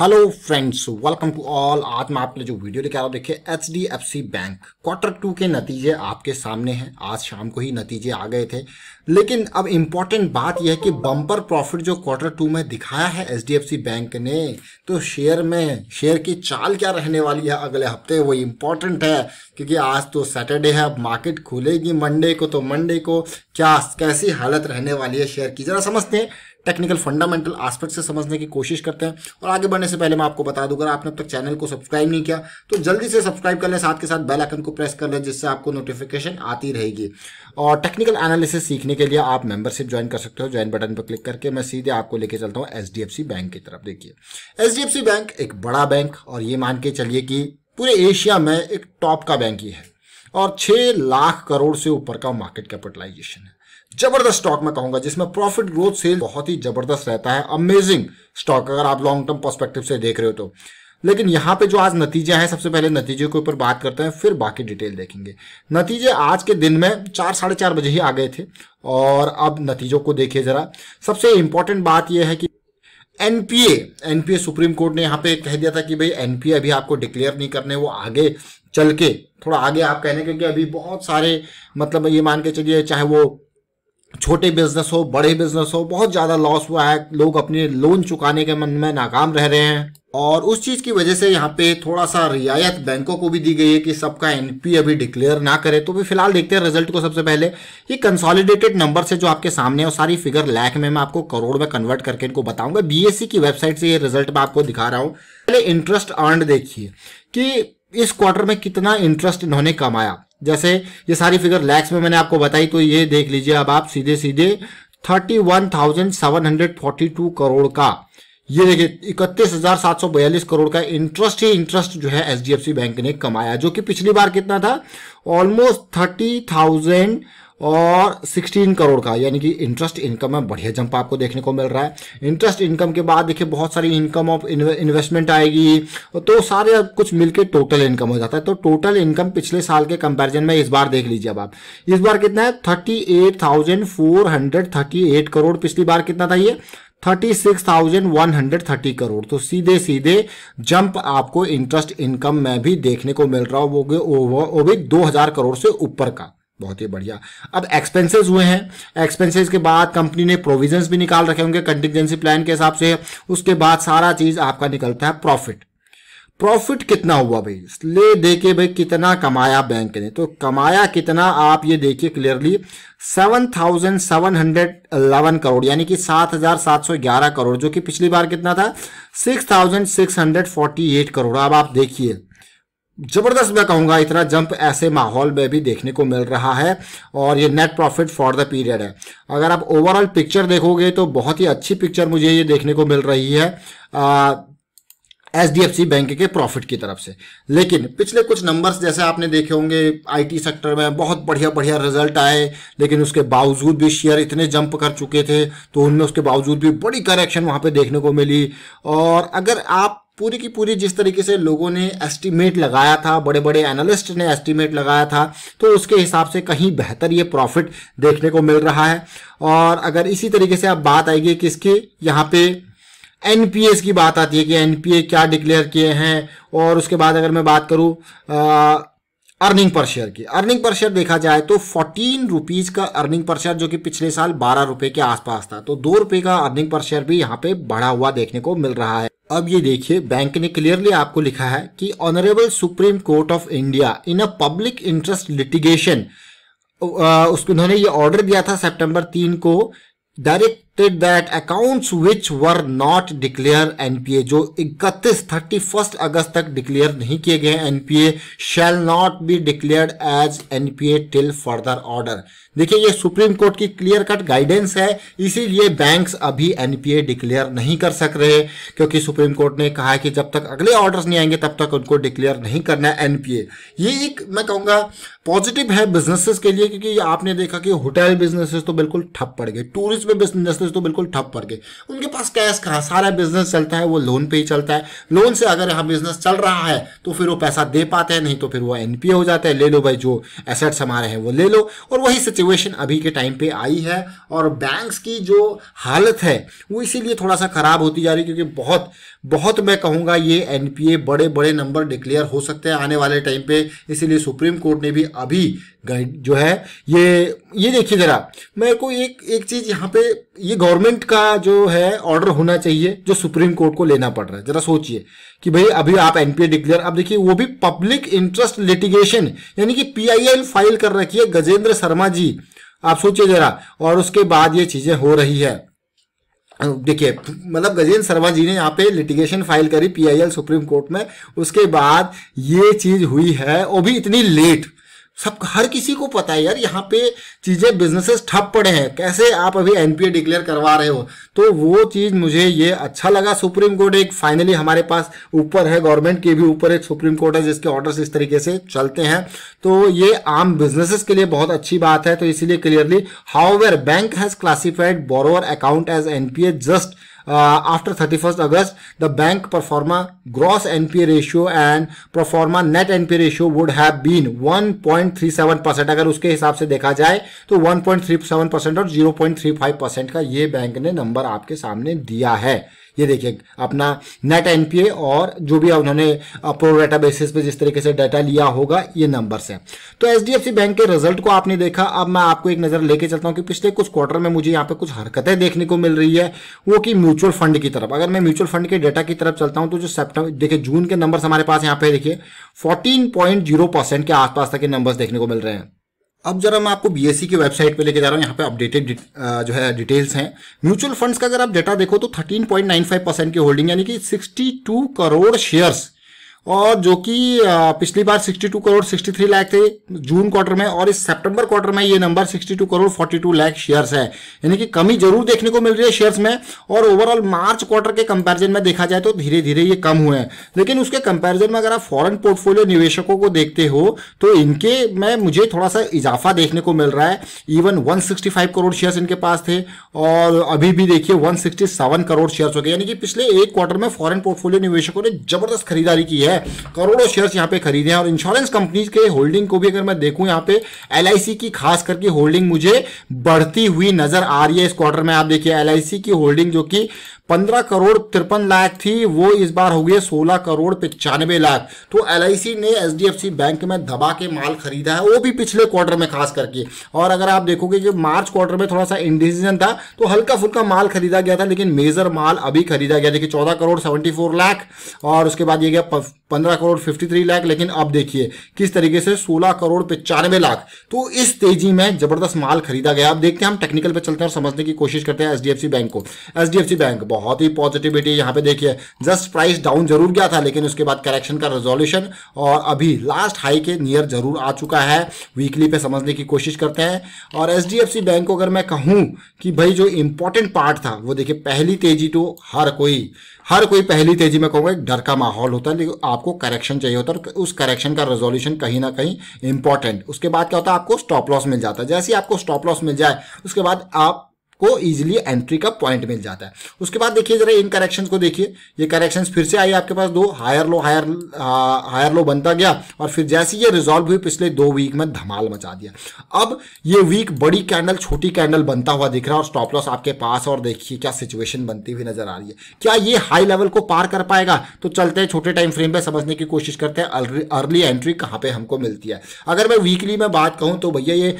hello friends welcome to all आज मैं आपके लिए जो वीडियो लेकर आ रहा देखिए H D F C bank quarter two के नतीजे आपके सामने हैं आज शाम को ही नतीजे आ गए थे लेकिन अब इम्पॉर्टेंट बात यह है कि बम्पर प्रॉफिट जो क्वार्टर टू में दिखाया है H D F C bank ने तो शेयर में शेयर की चाल क्या रहने वाली है अगले हफ्ते वो इम्पॉर्टेंट है क्योंकि आज तो सैटरडे है अब मार्केट खुलेगी मंडे को तो मंडे को क्या कैसी हालत रहने वाली है शेयर की ज़रा समझते हैं टेक्निकल फंडामेंटल आस्पेक्ट से समझने की कोशिश करते हैं और आगे बढ़ने से पहले मैं आपको बता दूंगा आपने अब तक चैनल को सब्सक्राइब नहीं किया तो जल्दी से सब्सक्राइब कर लें साथ के साथ बेल आइकन को प्रेस कर लें जिससे आपको नोटिफिकेशन आती रहेगी और टेक्निकल एनालिसिस सीखने के लिए आप मेंबरशिप ज्वाइन कर सकते हो ज्वाइन बटन पर क्लिक करके मैं सीधे आपको लेके चलता हूँ एच बैंक की तरफ देखिए एच बैंक एक बड़ा बैंक और ये मान के चलिए कि पूरे एशिया में एक टॉप का बैंक ही है और छः लाख करोड़ से ऊपर का मार्केट कैपिटलाइजेशन है जबरदस्त स्टॉक में कहूंगा जिसमें प्रॉफिट ग्रोथ सेल बहुत ही जबरदस्त रहता है अमेजिंग स्टॉक अगर आप लॉन्ग टर्म पर्सपेक्टिव से देख रहे हो तो लेकिन यहाँ पे जो आज नतीजे हैं सबसे पहले नतीजे के ऊपर बात करते हैं फिर बाकी डिटेल देखेंगे नतीजे आज के दिन में चार साढ़े चार बजे ही आ गए थे और अब नतीजों को देखिए जरा सबसे इंपॉर्टेंट बात यह है कि एनपीए एनपीए सुप्रीम कोर्ट ने यहाँ पे कह दिया था कि भाई एनपीए अभी आपको डिक्लेयर नहीं करने वो आगे चल के थोड़ा आगे आप कहने के अभी बहुत सारे मतलब ये मान के चलिए चाहे वो छोटे बिजनेस हो बड़े बिजनेस हो बहुत ज्यादा लॉस हुआ है लोग अपने लोन चुकाने के मन में नाकाम रह रहे हैं और उस चीज की वजह से यहाँ पे थोड़ा सा रियायत बैंकों को भी दी गई है कि सबका एनपी अभी डिक्लेयर ना करे तो भी फिलहाल देखते हैं रिजल्ट को सबसे पहले ये कंसोलिडेटेड नंबर से जो आपके सामने है सारी फिगर लैक में मैं आपको करोड़ में कन्वर्ट करके इनको बताऊंगा बीएससी की वेबसाइट से ये रिजल्ट मैं आपको दिखा रहा हूँ पहले इंटरेस्ट अर्न देखिए कि इस क्वार्टर में कितना इंटरेस्ट इन्होंने कमाया जैसे ये सारी फिगर लैक्स में मैंने आपको बताई तो ये देख लीजिए अब आप सीधे सीधे thirty one thousand seven hundred forty two crore का ये देखिए इकतीस हजार सात सौ बयालीस करोड़ का इंटरेस्ट ही इंटरेस्ट जो है एच बैंक ने कमाया जो कि पिछली बार कितना था ऑलमोस्ट थर्टी थाउजेंड और 16 करोड़ का यानी कि इंटरेस्ट इनकम में बढ़िया जंप आपको देखने को मिल रहा है इंटरेस्ट इनकम के बाद देखिए बहुत सारी इनकम ऑफ इन्वेस्टमेंट आएगी तो सारे कुछ मिलके टोटल इनकम हो जाता है तो टोटल इनकम पिछले साल के कंपैरिजन में इस बार देख लीजिए अब आप इस बार कितना है थर्टी करोड़ पिछली बार कितना था ये 36,130 करोड़ तो सीधे सीधे जंप आपको इंटरेस्ट इनकम में भी देखने को मिल रहा हो वो भी 2000 करोड़ से ऊपर का बहुत ही बढ़िया अब एक्सपेंसेस हुए हैं एक्सपेंसेस के बाद कंपनी ने प्रोविजंस भी निकाल रखे होंगे कंटिजेंसी प्लान के हिसाब से उसके बाद सारा चीज आपका निकलता है प्रॉफिट प्रॉफिट कितना हुआ भाई ले देखिए भाई कितना कमाया बैंक ने तो कमाया कितना आप ये देखिए clearly seven thousand seven hundred eleven crore यानी कि सात हजार सात सौ ग्यारह करोड़ जो कि पिछली बार कितना था six thousand six hundred forty eight crore अब आप देखिए जबरदस्त मैं कहूंगा इतना जंप ऐसे माहौल में भी देखने को मिल रहा है और ये net profit for the period है अगर आप ओवरऑल पिक्चर देखोगे तो बहुत ही अच्छी पिक्चर मुझे ये देखने को मिल रही है H D F C bank के प्रॉफिट की तरफ से लेकिन पिछले कुछ नंबर्स जैसे आपने देखे होंगे आईटी सेक्टर में बहुत बढ़िया बढ़िया रिजल्ट आए लेकिन उसके बावजूद भी शेयर इतने जंप कर चुके थे तो उनमें उसके बावजूद भी बड़ी करेक्शन वहां पे देखने को मिली और अगर आप पूरी की पूरी जिस तरीके से लोगों ने एस्टीमेट लगाया था बड़े बड़े एनालिस्ट ने एस्टीमेट लगाया था तो उसके हिसाब से कहीं बेहतर ये प्रॉफिट देखने को मिल रहा है और अगर इसी तरीके से अब बात आएगी कि इसके यहाँ पे एनपीएस की बात आती है कि एनपीए क्या डिक्लेयर किए हैं और उसके बाद अगर मैं बात करूँ अर्निंग पर शेयर की अर्निंग पर शेयर देखा जाए तो फोर्टीन रुपीज़ का अर्निंग पर शेयर जो कि पिछले साल बारह रुपये के आसपास था तो दो रुपये का अर्निंग पर शेयर भी यहाँ पे बढ़ा हुआ देखने को मिल रहा है अब ये देखिए बैंक ने क्लियरली आपको लिखा है कि honourable Supreme Court of India in a public interest litigation उसको उन्होंने ये ऑर्डर दिया था सितंबर तीन को direct it that accounts which were not declare NPA जो 31 फर्स्ट अगस्त तक डिक्लेयर नहीं किए गए NPA shall not be declared as NPA till further order देखिए ये सुप्रीम कोर्ट की क्लियर कट गाइडेंस है इसीलिए बैंक्स अभी एनपीए डिक्लेयर नहीं कर सक रहे क्योंकि सुप्रीम कोर्ट ने कहा है कि जब तक अगले ऑर्डर्स नहीं आएंगे तब तक उनको डिक्लेयर नहीं करना है एनपीए ये एक मैं कहूंगा पॉजिटिव है बिजनेसेस के लिए क्योंकि आपने देखा कि होटल बिजनेसेस तो बिल्कुल ठप पड़ गए टूरिज्म बिजनेसेस बिजनेस तो बिल्कुल ठप पड़ गए उनके पास कैश कहाँ सारा बिजनेस चलता है वो लोन पे ही चलता है लोन से अगर यहाँ बिजनेस चल रहा है तो फिर वो पैसा दे पाते हैं नहीं तो फिर वो एनपीए हो जाता है ले लो भाई जो एसेट्स हमारे हैं वो ले लो और वही सिचुएशन अभी के टाइम पे आई है और बैंक्स की जो हालत है वो इसीलिए थोड़ा सा खराब होती जा रही है क्योंकि बहुत बहुत मैं कहूँगा ये एनपीए बड़े बड़े नंबर डिक्लेयर हो सकते हैं आने वाले टाइम पे इसीलिए सुप्रीम कोर्ट ने भी अभी जो है ये ये देखिए ज़रा मेरे को एक एक चीज़ यहाँ पे ये गवर्नमेंट का जो है ऑर्डर होना चाहिए जो सुप्रीम कोर्ट को लेना पड़ रहा है जरा सोचिए कि भाई अभी आप एनपीए डिक्लेयर अब देखिए वो भी पब्लिक इंटरेस्ट लिटिगेशन यानी कि पीआईएल फाइल कर रखी है गजेंद्र शर्मा जी आप सोचिए जरा और उसके बाद ये चीजें हो रही है देखिए मतलब गजेंद्र शर्मा जी ने यहाँ पे लिटिगेशन फाइल करी पीआईएल सुप्रीम कोर्ट में उसके बाद ये चीज हुई है वो भी इतनी लेट सब हर किसी को पता है यार यहाँ पे चीज़ें बिजनेसेस ठप पड़े हैं कैसे आप अभी एनपीए डिक्लेयर करवा रहे हो तो वो चीज़ मुझे ये अच्छा लगा सुप्रीम कोर्ट एक फाइनली हमारे पास ऊपर है गवर्नमेंट के भी ऊपर एक सुप्रीम कोर्ट है जिसके ऑर्डर्स इस तरीके से चलते हैं तो ये आम बिजनेसेस के लिए बहुत अच्छी बात है तो इसीलिए clearly how bank has classified borrower account as an just uh, after 31st August, the bank performa gross NPA ratio and performa net NPA ratio would have been 1.37% अगर उसके हिसाब से देखा जाए तो 1.37% और 0.35% का ये बैंक ने नंबर आपके सामने दिया है ये देखिए अपना नेट एनपीए और जो भी उन्होंने प्रोडाटा बेसिस पे जिस तरीके से डाटा लिया होगा ये नंबर्स है तो एच बैंक के रिजल्ट को आपने देखा अब मैं आपको एक नज़र लेके चलता हूँ कि पिछले कुछ क्वार्टर में मुझे यहाँ पे कुछ हरकतें देखने को मिल रही है वो कि म्यूचुअल फंड की तरफ अगर मैं म्यूचुअल फंड के डाटा की तरफ चलता हूँ तो जो सेप्टेम्बर देखिए जून के नंबर हमारे पास यहाँ पे देखिए फोर्टीन के आसपास तक के नंबर देखने को मिल रहे हैं अब जरा मैं आपको बीएससी e की वेबसाइट पे लेके जा रहा हूँ यहाँ पे अपडेटेड जो है डिटेल्स हैं म्यूचुअल फंड्स का अगर आप डेटा देखो तो 13.95 परसेंट की होल्डिंग यानी कि 62 करोड़ शेयर्स और जो कि पिछली बार 62 करोड़ 63 लाख थे जून क्वार्टर में और इस सितंबर क्वार्टर में ये नंबर 62 करोड़ 42 लाख शेयर्स है यानी कि कमी जरूर देखने को मिल रही है शेयर्स में और ओवरऑल मार्च क्वार्टर के कंपैरिजन में देखा जाए तो धीरे धीरे ये कम हुए हैं लेकिन उसके कंपैरिजन में अगर आप फॉरन पोर्टफोलियो निवेशकों को देखते हो तो इनके में मुझे थोड़ा सा इजाफा देखने को मिल रहा है इवन वन करोड़ शेयर्स इनके पास थे और अभी भी देखिए वन करोड़ शेयर्स हो गए यानी कि पिछले एक क्वार्टर में फॉरन पोर्टफोलियो निवेशकों ने जबरदस्त खरीदारी की है करोड़ों शेयर्स यहाँ पे खरीदे हैं और इंश्योरेंस कंपनीज के होल्डिंग को भी अगर मैं देखू यहाँ पे एल की खास करके होल्डिंग मुझे बढ़ती हुई नजर आ रही है इस क्वार्टर में आप देखिए एल की होल्डिंग जो कि पंद्रह करोड़ तिरपन लाख थी वो इस बार हो गई सोलह करोड़ पचानवे लाख तो एल ने एच बैंक में दबा के माल खरीदा है वो भी पिछले क्वार्टर में खास करके और अगर आप देखोगे कि मार्च क्वार्टर में थोड़ा सा इंडिसीजन था तो हल्का फुल्का माल खरीदा गया था लेकिन मेजर माल अभी खरीदा गया देखिए चौदह करोड़ सेवेंटी फोर लाख और उसके बाद ये गया पंद्रह करोड़ फिफ्टी थ्री लाख लेकिन अब देखिए किस तरीके से सोलह करोड़ पचानवे लाख तो इस तेजी में जबरदस्त माल खरीदा गया अब देखते हैं हम टेक्निकल पर चलते हैं और समझने की कोशिश करते हैं एच बैंक को एच बैंक बहुत बहुत ही पॉजिटिविटी यहाँ पे देखिए जस्ट प्राइस डाउन जरूर गया था लेकिन उसके बाद करेक्शन का रेजोल्यूशन और अभी लास्ट हाई के नियर जरूर आ चुका है वीकली पे समझने की कोशिश करते हैं और एच बैंक को अगर मैं कहूँ कि भाई जो इंपॉर्टेंट पार्ट था वो देखिए पहली तेजी तो हर कोई हर कोई पहली तेजी में कहूँगा एक डर का माहौल होता है लेकिन आपको करेक्शन चाहिए होता है उस करेक्शन का रेजोल्यूशन कहीं ना कहीं इंपॉर्टेंट उसके बाद क्या होता है आपको स्टॉप लॉस मिल जाता है जैसे ही आपको स्टॉप लॉस मिल जाए उसके बाद आप को ईजिली एंट्री का पॉइंट मिल जाता है उसके बाद देखिए जरा इन करेक्शन को देखिए ये करेक्शन फिर से आई आपके पास दो higher low higher higher low बनता गया और फिर जैसे ये रिजॉल्व हुई पिछले दो वीक में धमाल मचा दिया अब ये वीक बड़ी कैंडल छोटी कैंडल बनता हुआ दिख रहा है और स्टॉप लॉस आपके पास और देखिए क्या सिचुएशन बनती हुई नजर आ रही है क्या ये हाई लेवल को पार कर पाएगा तो चलते हैं छोटे टाइम फ्रेम पे समझने की कोशिश करते हैं अर्ली एंट्री कहां पे हमको मिलती है अगर मैं वीकली में बात कहूं तो भैया ये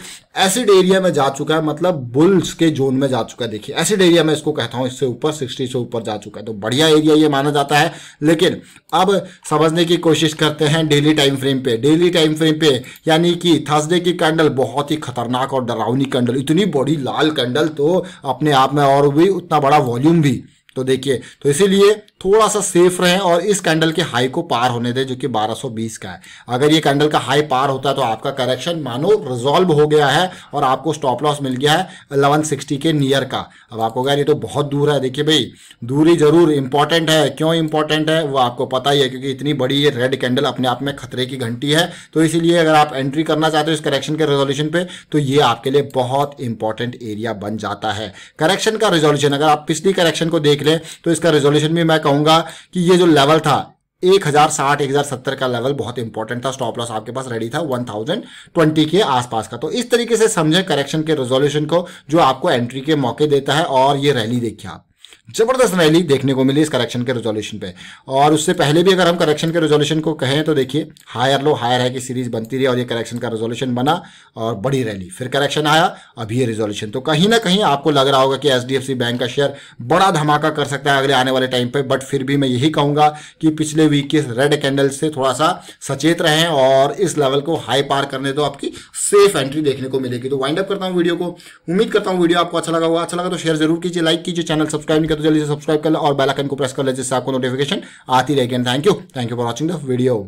एसिड एरिया में जा चुका है मतलब बुल्स के जोन में जा चुका है देखिए एसिड एरिया में इसको कहता हूँ इससे ऊपर सिक्सटी से ऊपर जा चुका है तो बढ़िया एरिया ये माना जाता है लेकिन अब समझने की कोशिश करते हैं डेली टाइम फ्रेम पे डेली टाइम फ्रेम पे यानी कि थर्सडे की कैंडल बहुत ही खतरनाक और डरावनी कैंडल इतनी बड़ी लाल कैंडल तो अपने आप में और भी उतना बड़ा वॉल्यूम भी तो देखिए तो इसीलिए थोड़ा सा सेफ रहे और इस कैंडल के हाई को पार होने दें जो कि 1220 का है अगर ये कैंडल का हाई पार होता है तो आपका करेक्शन मानो रिजॉल्व हो गया है और आपको स्टॉप लॉस मिल गया है 1160 के नियर का अब आपको कह ये तो बहुत दूर है देखिए भाई दूरी जरूर इंपॉर्टेंट है क्यों इंपॉर्टेंट है वो आपको पता ही है क्योंकि इतनी बड़ी ये रेड कैंडल अपने आप में खतरे की घंटी है तो इसीलिए अगर आप एंट्री करना चाहते हो इस करेक्शन के रेजोल्यूशन पर तो ये आपके लिए बहुत इंपॉर्टेंट एरिया बन जाता है करेक्शन का रेजोल्यूशन अगर आप पिछली करेक्शन को देख देख रहे हैं तो इसका रेजोल्यूशन भी मैं कहूंगा कि ये जो लेवल था एक हजार साठ एक हजार सत्तर का लेवल बहुत इंपॉर्टेंट था स्टॉप लॉस आपके पास रेडी था वन थाउजेंड ट्वेंटी के आसपास का तो इस तरीके से समझें करेक्शन के रेजोल्यूशन को जो आपको एंट्री के मौके देता है और ये रैली देखिए आप ज़बरदस्त रैली देखने को मिली इस करेक्शन के रेजोल्यूशन पे और उससे पहले भी अगर हम करेक्शन के रेजोल्यूशन को कहें तो देखिए हायर लो हायर है कि सीरीज बनती रही और ये करेक्शन का रेजोल्यूशन बना और बड़ी रैली फिर करेक्शन आया अभी ये रेजोल्यूशन तो कहीं ना कहीं आपको लग रहा होगा कि एच बैंक का शेयर बड़ा धमाका कर सकता है अगले आने वाले टाइम पर बट फिर भी मैं यही कहूँगा कि पिछले वीक के रेड कैंडल से थोड़ा सा सचेत रहें और इस लेवल को हाई पार करने दो तो आपकी सेफ एंट्री देखने को मिलेगी तो वाइंड अप करता हूँ वीडियो को उम्मीद करता हूँ वीडियो आपको अच्छा लगा होगा अच्छा लगा तो शेयर जरूर कीजिए लाइक कीजिए चैनल सब्सक्राइब नहीं तो जल्दी से सब्सक्राइब कर लें और बेलाइकन को प्रेस कर लें जिससे आपको नोटिफिकेशन आती रहेगी thank you thank you for watching the video